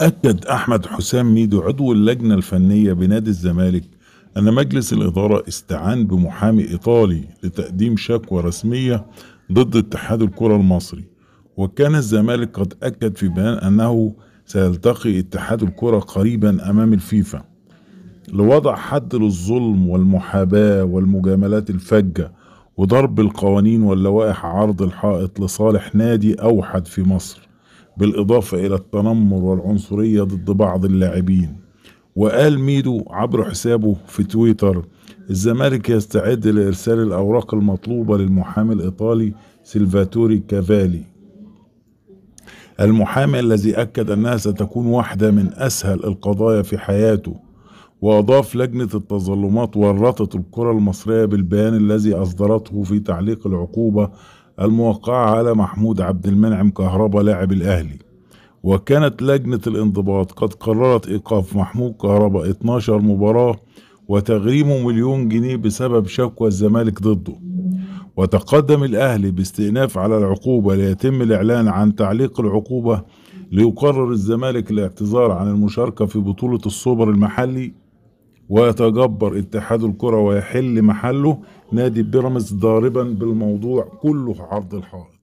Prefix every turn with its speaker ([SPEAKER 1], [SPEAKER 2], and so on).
[SPEAKER 1] أكد أحمد حسام ميدو عضو اللجنة الفنية بنادي الزمالك أن مجلس الإدارة استعان بمحامي إيطالي لتقديم شكوى رسمية ضد اتحاد الكرة المصري وكان الزمالك قد أكد في بيان أنه سيلتقي اتحاد الكرة قريبا أمام الفيفا لوضع حد للظلم والمحاباة والمجاملات الفجة وضرب القوانين واللوائح عرض الحائط لصالح نادي أوحد في مصر بالإضافة إلى التنمر والعنصرية ضد بعض اللاعبين وقال ميدو عبر حسابه في تويتر الزمالك يستعد لإرسال الأوراق المطلوبة للمحامي الإيطالي سيلفاتوري كافالي المحامي الذي أكد أنها ستكون واحدة من أسهل القضايا في حياته وأضاف لجنة التظلمات ورطت الكرة المصرية بالبيان الذي أصدرته في تعليق العقوبة الموقعة على محمود عبد المنعم كهربا لاعب الأهلي وكانت لجنة الانضباط قد قررت إيقاف محمود كهربا 12 مباراة وتغريمه مليون جنيه بسبب شكوى الزمالك ضده وتقدم الأهلي باستئناف على العقوبة ليتم الإعلان عن تعليق العقوبة ليقرر الزمالك الاعتذار عن المشاركة في بطولة السوبر المحلي ويتجبر اتحاد الكرة ويحل محله نادي بيراميدز ضاربا بالموضوع كله عرض الحائط